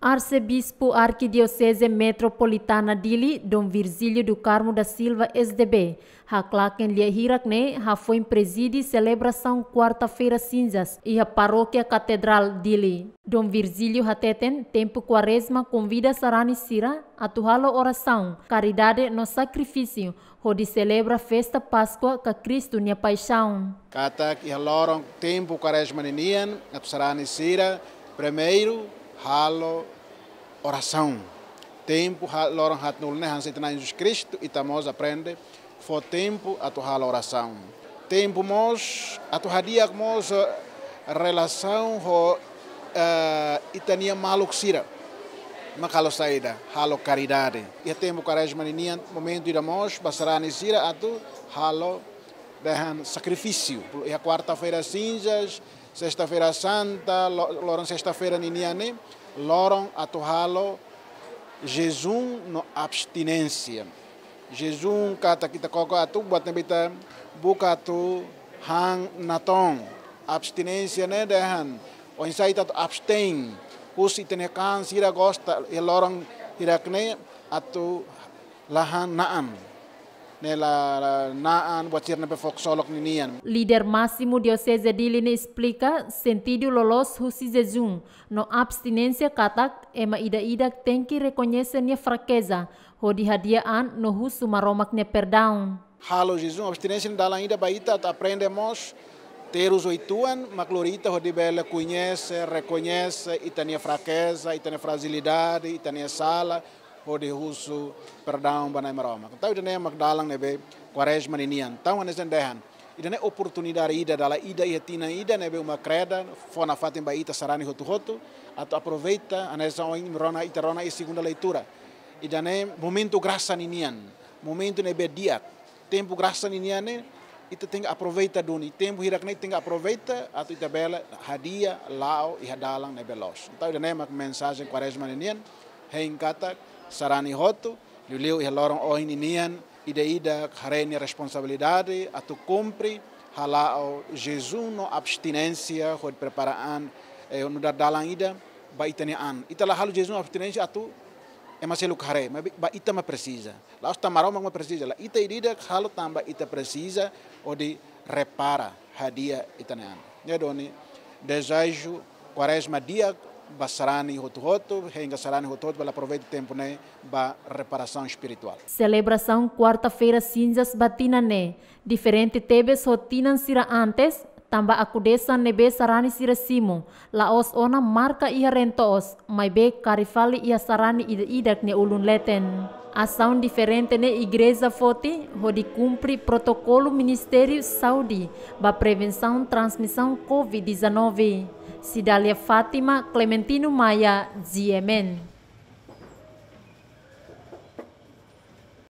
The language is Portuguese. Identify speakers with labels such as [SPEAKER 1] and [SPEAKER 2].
[SPEAKER 1] Arcebispo Arquidiocese Metropolitana Dili, Dom Virgílio do Carmo da Silva, SDB, Haklaken Liehirakne, ha foi presidi celebração quarta-feira cinzas e a paróquia catedral Dili. Dom Virgílio Hateten, tempo quaresma, convida Sarani Sira a tuhala oração, caridade no sacrifício, onde celebra festa Páscoa que Cristo nia paixão.
[SPEAKER 2] Katak e tempo quaresma ninian, a Sarani Sira, primeiro, halo oração. Tempo loran hatnul ne hanse tena Jesus Cristo e tamos aprende fo tempo a tu halo oração. Tempo mos a tu hadia mos relação ho uh, eh, itania maluxira. Makalo saída, halo caridade. E tempo quaresma nian momento iramos basaranisira a tu halo de sacrifício. É a quarta-feira cinzas, sexta-feira santa, loron sexta-feira niniane, loron atohalo, Jesus no abstinência. Jesus kata kita koko atu buat nabi buka tu hang naton abstinência né dehan. O insai tatu abstain. Kus itene kan sira gosta e loron irakne atu lahan naan nela naan watir nabe fok solok ni nian.
[SPEAKER 1] Líder máximo diocese de Lina explica sentido lolos husi zezum, no abstinência katak ema ida ida tem que reconhecer nia fraqueza, hodi hadiaan no husu maromak nia perdão.
[SPEAKER 2] Halo Jesus, abstinência dá ainda baita, aprendemos ter os oito anos, mas Glorita Rodibela conhece, reconhece, e tem fraqueza, e tem fragilidade, e tem sala, podi husu perdão banai roma. Então idane magdalang nebe quaresma ninian. Então anes dendehan. Idane oportunidade ida dala ida iatina ida nebe uma creda fona fatem ba ita sarani hotu hotu ato aproveita a anes oin rona ita rona e segunda leitura. Idane momento graça ninian. Momento nebe dia. Tempo graça ninian ita tem que aproveitar do ni tempo hirak nem tem que aproveitar a tu tabela hadia lao e hadalang nebelos então ida nem a mensagem quaresma ninian hein katak sarani roto, liu haloram o ininian, ida ida hareni responsabilidade, atu cumpre, hala o Jesus no abstinência, hod preparaan, eh, no dalan ida, ba itani an. Itala Jesus no abstinência atu é mais ele care, mas ita mais precisa. Lá está marão, mais precisa. Lá ita irida halu tamba ita precisa o de repara hadia itanian. Né, doni? Desejo quaresma dia ba sarani roto-roto, roto ela aproveita o tempo né, ba reparação espiritual.
[SPEAKER 1] Celebração quarta-feira cinzas batina né, diferente tebes rotinan sira antes, tamba acudeça nebe sarani sira simo, os ona marca ia rentos, mai be e a sarani ida idak ne ulun leten. Ação diferente ne igreja foti, onde cumpre protocolo Ministério Saúde, ba prevenção transmissão COVID-19. Sidalia Fatima Clementino Maya Ziemen.